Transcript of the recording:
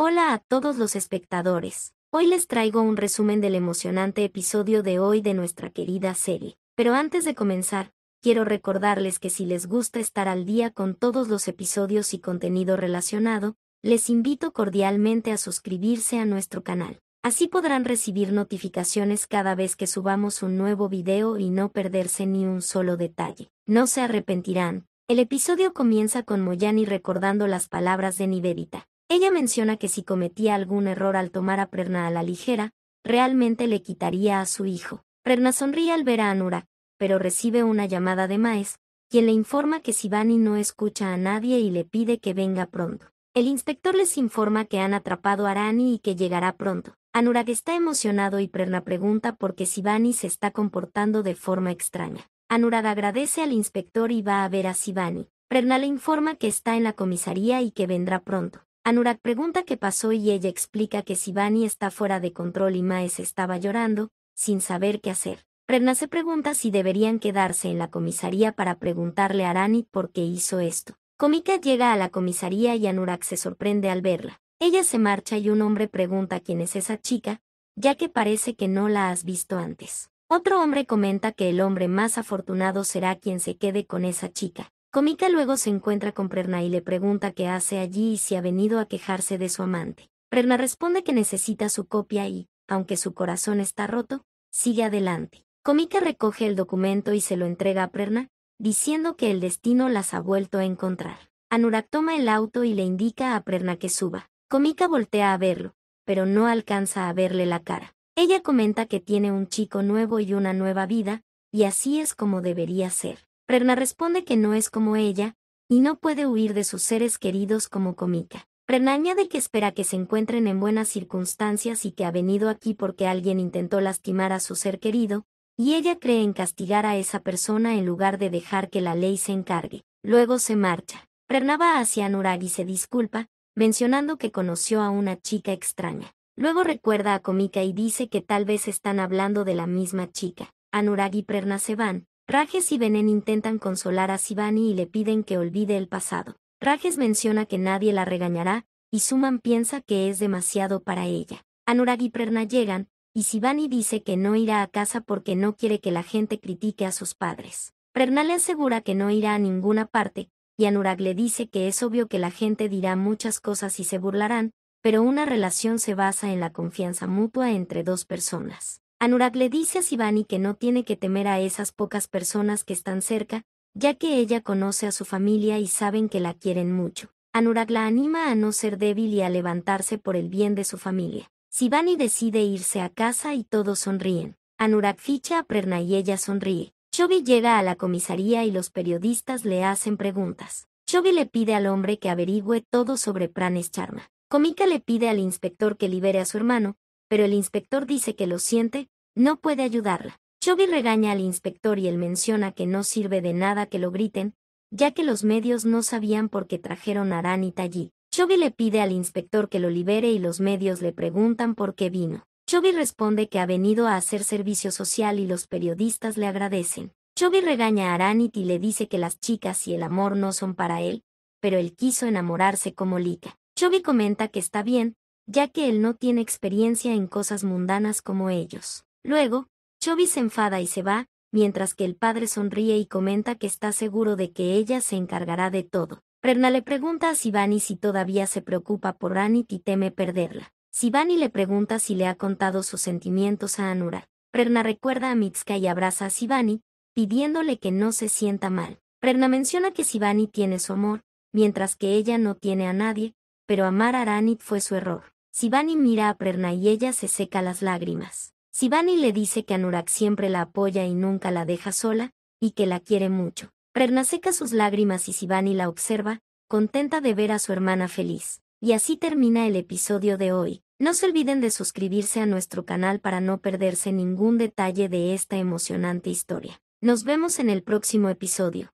Hola a todos los espectadores. Hoy les traigo un resumen del emocionante episodio de hoy de nuestra querida serie. Pero antes de comenzar, quiero recordarles que si les gusta estar al día con todos los episodios y contenido relacionado, les invito cordialmente a suscribirse a nuestro canal. Así podrán recibir notificaciones cada vez que subamos un nuevo video y no perderse ni un solo detalle. No se arrepentirán. El episodio comienza con Moyani recordando las palabras de Nivedita. Ella menciona que si cometía algún error al tomar a Perna a la ligera, realmente le quitaría a su hijo. Perna sonríe al ver a Anura, pero recibe una llamada de Maes, quien le informa que Sivani no escucha a nadie y le pide que venga pronto. El inspector les informa que han atrapado a Arani y que llegará pronto. Anurag está emocionado y Perna pregunta por qué Sivani se está comportando de forma extraña. Anurag agradece al inspector y va a ver a Sivani. Perna le informa que está en la comisaría y que vendrá pronto. Anurak pregunta qué pasó y ella explica que Bani está fuera de control y Maes estaba llorando, sin saber qué hacer. Revna se pregunta si deberían quedarse en la comisaría para preguntarle a Rani por qué hizo esto. Komika llega a la comisaría y Anurak se sorprende al verla. Ella se marcha y un hombre pregunta quién es esa chica, ya que parece que no la has visto antes. Otro hombre comenta que el hombre más afortunado será quien se quede con esa chica. Komika luego se encuentra con Perna y le pregunta qué hace allí y si ha venido a quejarse de su amante. Perna responde que necesita su copia y, aunque su corazón está roto, sigue adelante. Comica recoge el documento y se lo entrega a Perna, diciendo que el destino las ha vuelto a encontrar. Anurak toma el auto y le indica a Perna que suba. Comica voltea a verlo, pero no alcanza a verle la cara. Ella comenta que tiene un chico nuevo y una nueva vida, y así es como debería ser. Perna responde que no es como ella, y no puede huir de sus seres queridos como Comica. Perna añade que espera que se encuentren en buenas circunstancias y que ha venido aquí porque alguien intentó lastimar a su ser querido, y ella cree en castigar a esa persona en lugar de dejar que la ley se encargue. Luego se marcha. Perna va hacia Anurag y se disculpa, mencionando que conoció a una chica extraña. Luego recuerda a Comica y dice que tal vez están hablando de la misma chica. Anurag y Perna se van, Rajes y Benen intentan consolar a Sivani y le piden que olvide el pasado. Rajes menciona que nadie la regañará, y Suman piensa que es demasiado para ella. Anurag y Prerna llegan, y Sivani dice que no irá a casa porque no quiere que la gente critique a sus padres. Prerna le asegura que no irá a ninguna parte, y Anurag le dice que es obvio que la gente dirá muchas cosas y se burlarán, pero una relación se basa en la confianza mutua entre dos personas. Anurag le dice a Sivani que no tiene que temer a esas pocas personas que están cerca, ya que ella conoce a su familia y saben que la quieren mucho. Anurag la anima a no ser débil y a levantarse por el bien de su familia. Sivani decide irse a casa y todos sonríen. Anurag ficha a Prerna y ella sonríe. Shobi llega a la comisaría y los periodistas le hacen preguntas. Shobi le pide al hombre que averigüe todo sobre Pranes Charma. Komika le pide al inspector que libere a su hermano, pero el inspector dice que lo siente, no puede ayudarla. Chobi regaña al inspector y él menciona que no sirve de nada que lo griten, ya que los medios no sabían por qué trajeron a Aranita allí. Chobi le pide al inspector que lo libere y los medios le preguntan por qué vino. Chobi responde que ha venido a hacer servicio social y los periodistas le agradecen. Chobi regaña a Aranit y le dice que las chicas y el amor no son para él, pero él quiso enamorarse como Lika. Chobi comenta que está bien, ya que él no tiene experiencia en cosas mundanas como ellos. Luego, Chobi se enfada y se va, mientras que el padre sonríe y comenta que está seguro de que ella se encargará de todo. Perna le pregunta a Sivani si todavía se preocupa por Anit y teme perderla. Sivani le pregunta si le ha contado sus sentimientos a Anura. Perna recuerda a Mitska y abraza a Sivani, pidiéndole que no se sienta mal. Perna menciona que Sivani tiene su amor, mientras que ella no tiene a nadie, pero amar a Ranit fue su error. Sivani mira a Perna y ella se seca las lágrimas. Sivani le dice que Anurak siempre la apoya y nunca la deja sola, y que la quiere mucho. Perna seca sus lágrimas y Sivani la observa, contenta de ver a su hermana feliz. Y así termina el episodio de hoy. No se olviden de suscribirse a nuestro canal para no perderse ningún detalle de esta emocionante historia. Nos vemos en el próximo episodio.